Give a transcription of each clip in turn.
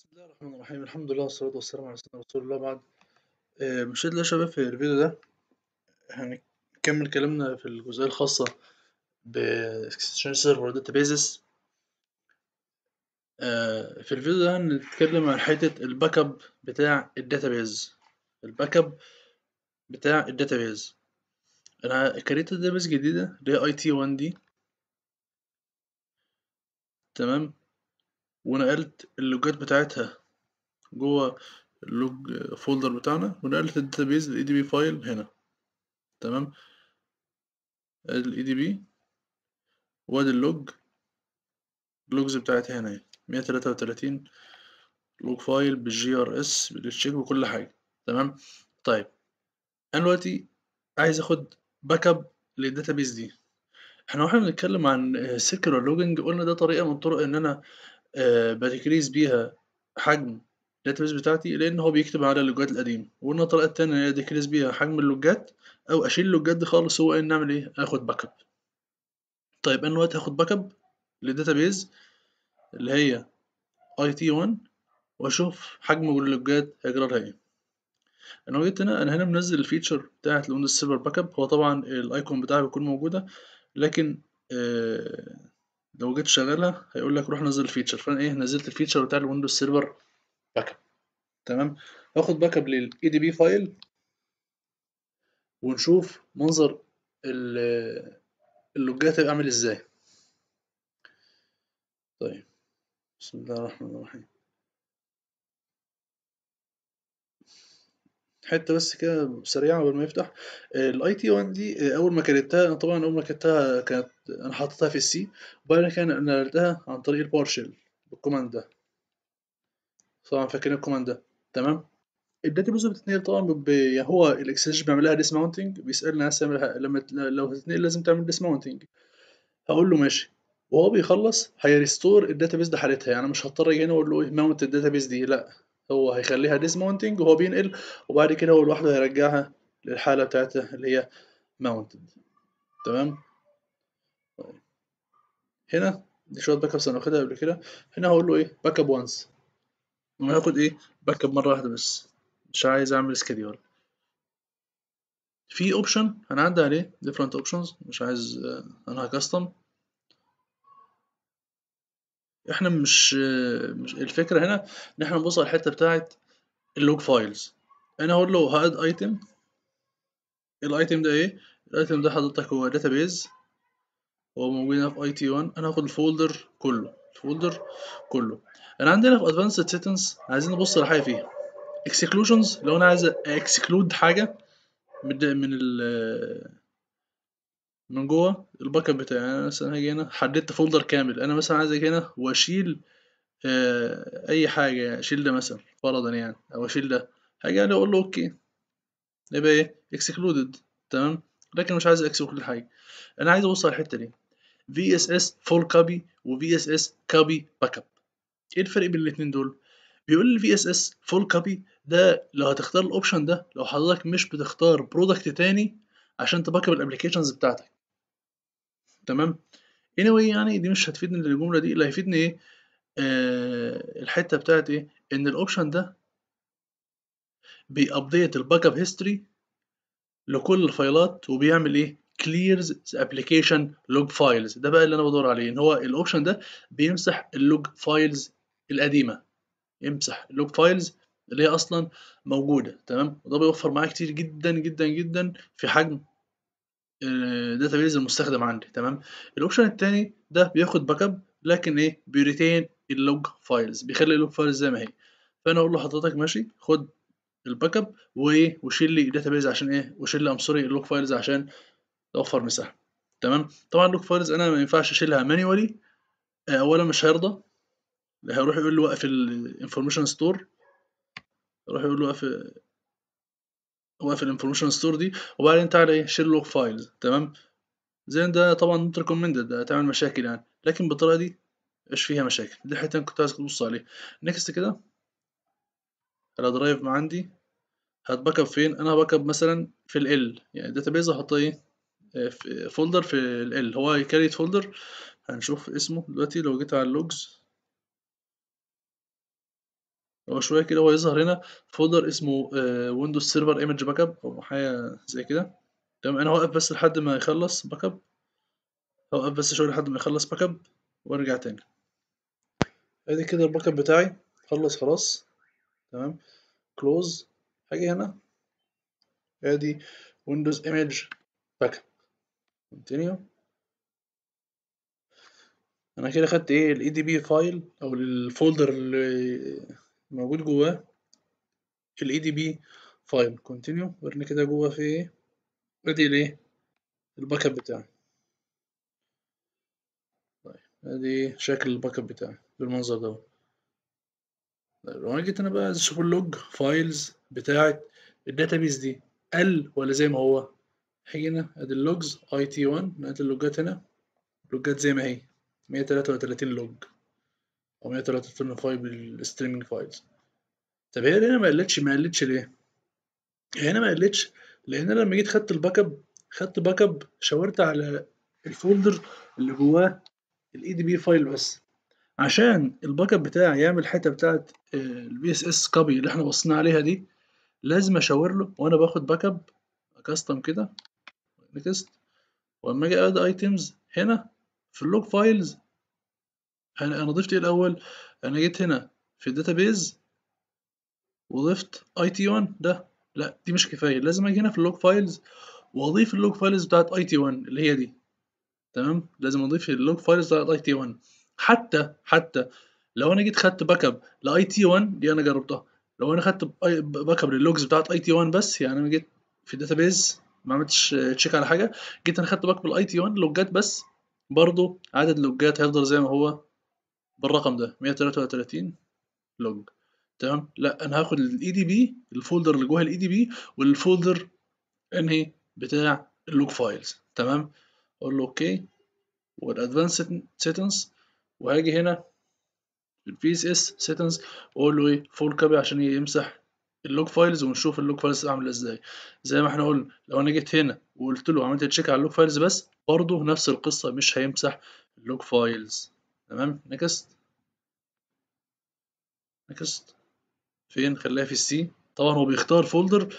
بسم الله الرحمن الرحيم الحمد لله والصلاة والسلام على سيدنا رسول الله بعد مش يا شباب في الفيديو ده هنكمل كلامنا في الجزئية الخاصة بـ Exchange Server Databases في الفيديو ده هنتكلم عن حتة الباك اب بتاع الداتابيز الباك اب بتاع الداتابيز أنا كريت داتابيز جديدة اللي هي it 1 دي تمام ونقلت اللوجات بتاعتها جوه اللوج فولدر بتاعنا ونقلت الداتابيز الاي دي بي فايل هنا تمام الاي دي e بي وادي اللوج اللوجز بتاعتي هنا اهي مية لوج فايل بالجي ار اس بالتشيك بكل حاجة تمام طيب انا دلوقتي عايز اخد باك اب للداتابيز دي احنا واحنا بنتكلم عن سيكيور لوجنج قلنا ده طريقة من طرق ان انا آه، بتكريس بيها حجم الداتابيز بتاعتي لان هو بيكتب على اللوجات القديمه وقلنا الطريقه التانية هي ديكريز بيها حجم اللوجات او اشيل اللوجات دي خالص هو ان اعمل ايه اخد باك اب طيب انا دلوقتي هاخد باك اب للداتابيز اللي هي اي تي 1 واشوف حجم اللوجات هيجرى ايه انا وجدت هنا انا هنا منزل الفيتشر بتاعت الويندوز سيرفر باك اب هو طبعا الايكون بتاعها بيكون موجوده لكن آه لو جيت شغاله هيقول لك روح نزل الفيتشر فانا ايه نزلت الفيتشر بتاع الويندوز سيرفر باك اب تمام هاخد باك اب للاي دي بي فايل ونشوف منظر اللوجات هيبقى عامل ازاي طيب بسم الله الرحمن الرحيم حته بس كده سريعه قبل ما يفتح الاي تي 1 دي آه، اول ما كريتها انا طبعا اول ما كريتها كانت انا حطيتها في السي وبعدين أنا نقلتها عن طريق البارشل بالكوماند ده طبعا فاكرين الكوماند ده تمام الداتابيز بتتنقل طبعا يعني هو الاكسل بيعمل بيعملها ديسماونتنج بيسالني عايز تعملها لما لو هتتنقل لازم تعمل ديسماونتنج هقول له ماشي وهو بيخلص هيريستور الداتابيز ده حالتها يعني مش هضطر اجي هنا واقول له ايه ماونت الداتابيز دي لا هو هيخليها ديسمونتنج وهو بينقل وبعد كده هو لوحده هيرجعها للحالة بتاعتها اللي هي ماونتد تمام طيب. هنا دي شوية باك ابس انا واخدها قبل كده هنا هقول له ايه باك اب وانس وهاخد ايه باك اب مرة واحدة بس مش عايز اعمل سكيدول في اوبشن هنعدي عليه ديفرنت اوبشنز مش عايز انا كاستم إحنا مش مش الفكرة هنا إن إحنا نبص على الحتة بتاعة اللوج فايلز أنا هقول له هاد أيتم الأيتم ده إيه؟ الأيتم ده حضرتك هو داتابيز هو موجود هنا في أي تي 1 أنا هاخد الفولدر كله الفولدر كله أنا عندنا في advanced settings عايزين نبص على حاجة فيها exclusions لو أنا عايز exclude حاجة من من ال من جوه الباك اب بتاعي يعني انا مثلا هاجي هنا حددت فولدر كامل انا مثلا عايز اجي هنا واشيل آه اي حاجه يعني، اشيل ده مثلا فرضا يعني او اشيل ده هاجي عليه اقول له اوكي يبقى ايه اكسكلودد تمام لكن مش عايز اكسب كل حاجه انا عايز اوصل الحته دي في اس اس فول كوبي وفي اس اس كوبي باك اب ايه الفرق بين الاثنين دول بيقول لي في اس اس فول كوبي ده لو هتختار الاوبشن ده لو حضرتك مش بتختار برودكت تاني عشان تباك اب الابلكيشنز بتاعتك تمام anyway يعني دي مش هتفيدني الجمله دي اللي هيفيدني ايه آه الحته بتاعت ايه ان الاوبشن ده بيابديت الباك اب هيستوري لكل الفايلات وبيعمل ايه clears the application log files ده بقى اللي انا بدور عليه ان هو الاوبشن ده بيمسح اللوج فايلز القديمه يمسح اللوج فايلز اللي هي اصلا موجوده تمام وده بيوفر معايا كتير جدا جدا جدا في حجم الداتابيز آه، المستخدم عندي تمام الاوبشن الثاني ده بياخد باك اب لكن ايه بيريتين اللوج فايلز بيخلي اللوج فايلز زي ما هي فانا اقول له حضرتك ماشي خد الباك اب وايه وشيل لي الداتابيز عشان ايه وشيل لي ام سوري اللوج فايلز عشان توفر مساحه تمام طبعا اللوج فايلز انا ما ينفعش اشيلها مانيوالي اولا آه، مش هيرضى هيروح يقول له وقف الانفورميشن ستور يروح يقول له وقف واقفل في الانفورميشن ستور دي وبعدين تعالى ايه شيل لوج فايلز تمام زي ده طبعا نوت ريكومندد هتعمل مشاكل يعني لكن بالطريقه دي مش فيها مشاكل دي الحته اللي كنت عايزك تبص عليها نكست كده على درايف ما عندي هتباك اب فين انا هباك اب مثلا في ال يعني الداتابيز هحطها ايه آه، فولدر في ال هو كاريت فولدر هنشوف اسمه دلوقتي لو جيت على اللوجز هو شويه كده هو يظهر هنا فولدر اسمه ويندوز سيرفر ايمج باك اب او حاجه زي كده تمام انا هوقف بس لحد ما يخلص باك اب هوقف بس شويه لحد ما يخلص باك اب وارجع تاني ادي كده الباك اب بتاعي خلص خلاص تمام كلوز هاجي هنا ادي ويندوز ايمج باك اب كونتينيو انا كده خدت ايه الاي دي بي فايل او الفولدر اللي موجود جواه الاي دي بي فايل كونتينيو كده جوه في ايه ادي الايه الباك اب بتاعي طيب ادي شكل الباك اب بتاعي بالمنظر ده طيب لو انا جيت انا بقى عايز اشوف اللوج فايلز بتاعه الداتابيز دي قل ولا زي ما هو هنا ادي اللوجز اي تي 1 نقلت اللوجات هنا اللوجات زي ما هي 133 لوج و فايل الستريمنج فايلز طب هي هنا ما قلتش ما قلتش ليه هنا ما قلتش لان انا لما جيت خدت الباك اب خدت باك اب شاورت على الفولدر اللي جواه الاي دي بي فايل بس عشان الباك اب بتاعي يعمل الحته بتاعت البي اس اس كوبي اللي احنا بصينا عليها دي لازم اشاور له وانا باخد باك اب كاستم كده نكست واما اجي اد ايتمز هنا في اللوج فايلز انا انا ضفت ايه الاول انا جيت هنا في الداتابيز وضفت اي تي 1 ده لا دي مش كفايه لازم اجي هنا في اللوج فايلز واضيف اللوج فايلز بتاعت اي تي 1 اللي هي دي تمام لازم اضيف اللوج فايلز بتاعت اي تي 1 حتى حتى لو انا جيت خدت باك اب لاي تي 1 دي انا جربتها لو انا خدت باك اب للوجز بتاعت اي تي 1 بس يعني انا جيت في الداتابيز ما عملتش تشيك على حاجه جيت انا خدت باك اب الاي تي 1 لوجات بس برضو عدد اللوجات هيفضل زي ما هو بالرقم ده 133 لوج تمام لا انا هاخد الاي دي e بي الفولدر اللي جوه الاي دي e بي والفولدر انهي بتاع اللوج فايلز تمام اقول له اوكي والادفانس سيتنس وهاجي هنا البي اس اس سيتنس اقول له ايه فول كابي عشان يمسح اللوج فايلز ونشوف اللوج فايلز عامله ازاي زي ما احنا قلنا لو انا جيت هنا وقلت له عملت تشيك على اللوج فايلز بس برضه نفس القصه مش هيمسح اللوج فايلز تمام نكست نكست فين خليها في السي طبعا هو بيختار فولدر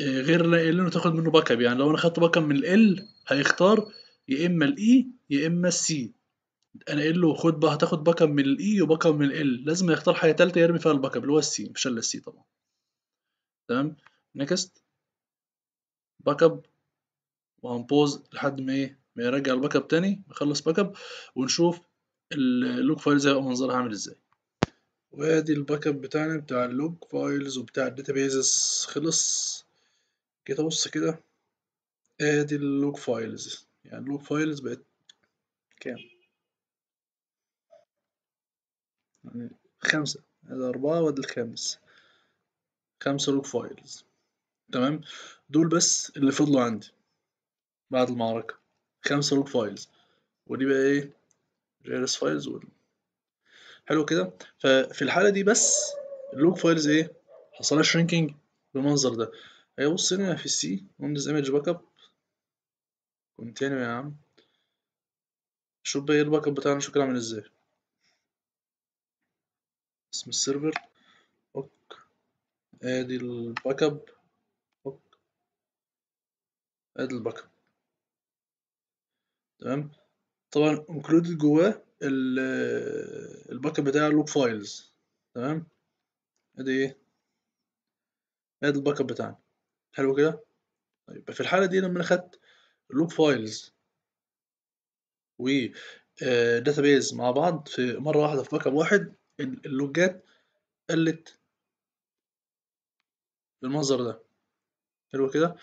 آه، غير اللي انه تاخد منه باك اب يعني لو انا خدت باك اب من ال هيختار يا اما الاي e يا اما السي انا قايل له خد بقى هتاخد باك اب من الاي وباك اب من ال e لازم يختار حاجه ثالثه يرمي فيها الباك اب اللي هو السي مش الا السي طبعا تمام نكست باك اب وهنبوز لحد ما ايه ما يرجع الباك اب تاني نخلص باك اب ونشوف اللوج فايلز هيبقى منظرها عامل ازاي وادي الباك اب بتاعنا بتاع اللوج فايلز وبتاع الداتابيزز خلص جيت ابص كده ادي اللوج فايلز يعني اللوج فايلز بقت كام يعني خمسة ادي أربعة وادي الخامس خمسة لوج فايلز تمام دول بس اللي فضلوا عندي بعد المعركة خمسة لوج فايلز ودي بقى ايه الاس فايلز وال... حلو كده ففي الحاله دي بس اللوج فايلز ايه حصل لها شرينكينج بالمنظر ده اهي أيوة، بص هنا في السي ويندوز ايمج باك اب كونتينيو يا عم شوف بقى ايه الباك اب بتاعنا شكله عامل ازاي اسم السيرفر اوك ادي الباك اب اوك ادي الباك اب تمام طبعا انكلودد جواه الباك بتاع اللوب فايلز تمام ادي ايه ادي الباك اب بتاعنا حلو كده يبقى في الحاله دي لما انا خدت لوب فايلز و داتابيز آه، مع بعض في مره واحده في باك اب واحد اللوجات قلت بالمنظر ده حلو كده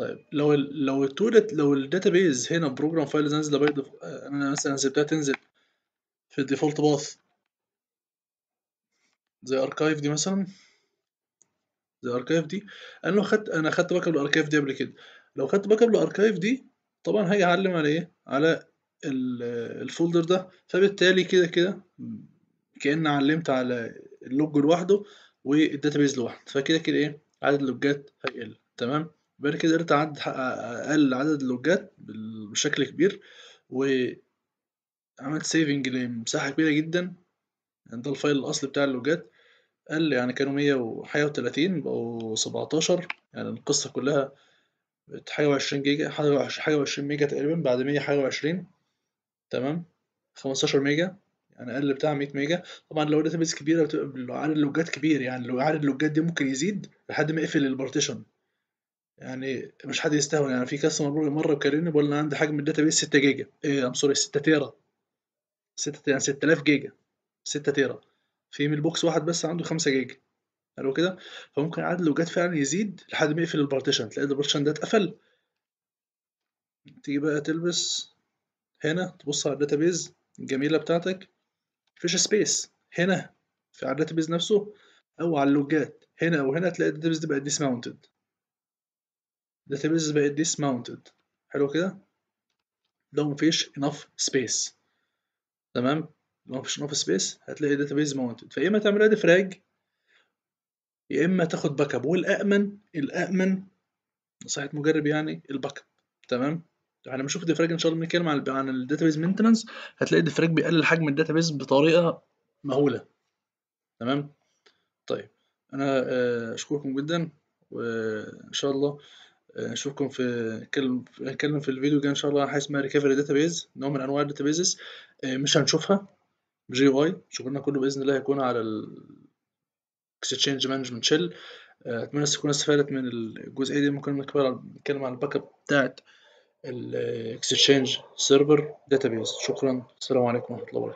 طيب لو الـ لو التولت لو الداتابيز هنا بروجرام فايلز نازله باي آه، انا مثلا سبتها تنزل في الديفولت باث زي اركايف دي مثلا زي اركايف دي انا لو خدت انا خدت باك اب الاركايف دي قبل كده لو خدت باك اب الاركايف دي طبعا هاجي اعلم على ايه على الفولدر آه، ده فبالتالي كده كده كأن علمت على اللوج لوحده والداتابيز لوحده فكده كده ايه عدد اللوجات هيقل تمام بعد كده قدرت عد اقل عدد اللوجات بشكل كبير وعملت سيفنج لمساحة كبيرة جدا يعني ده الفايل الأصلي بتاع اللوجات قل يعني كانوا مية وحاجة وتلاتين بقوا سبعتاشر يعني القصة كلها بقت حاجة وعشرين جيجا حاجة و20 ميجا تقريبا بعد مية حاجة وعشرين تمام خمستاشر ميجا يعني أقل بتاع مية ميجا طبعا لو داتا بيز كبيرة بتبقى عدد اللوجات كبير يعني لو عدد اللوجات دي ممكن يزيد لحد ما يقفل البارتيشن يعني مش حد يستهون يعني في كاستمر بيقول مره بكلمني بقول انا عندي حجم الداتا بيس 6 جيجا ايه ام سوري 6 تيرا 6 يعني 6000 جيجا 6 تيرا في ميل بوكس واحد بس عنده 5 جيجا حلو كده فممكن عدد جت فعلا يزيد لحد ما يقفل البارتيشن تلاقي البارتيشن ده اتقفل تيجي بقى تلبس هنا تبص على الداتا بيز الجميله بتاعتك مفيش سبيس هنا في على بيز نفسه او على اللوجات هنا او هنا تلاقي بيز دي بقت ديسماونتد database بقت dismounted حلو كده لو مفيش enough space تمام لو مفيش enough space هتلاقي database mounted فيا اما تعملها ديفراج يا اما تاخد باك اب والأأمن الأأمن نصيحه مجرب يعني الباك اب تمام احنا يعني بنشوف ديفراج ان شاء الله بنتكلم عن عن الداتابيز مينتننس هتلاقي ديفراج بيقلل حجم الداتابيز بطريقه مهوله تمام طيب انا آه، اشكركم جدا وان شاء الله نشوفكم في هنتكلم في الفيديو الجاي ان شاء الله حاجه اسمها ريكفري داتابيز نوع من انواع الداتابيزز آه، مش هنشوفها جي واي شغلنا كله باذن الله هيكون على الاكسشينج مانجمنت شيل اتمنى تكون استفادت من الجزئيه دي ممكن نتكلم على الباك اب بتاعت الاكسشينج سيرفر داتابيز شكرا السلام عليكم ورحمه الله وبركاته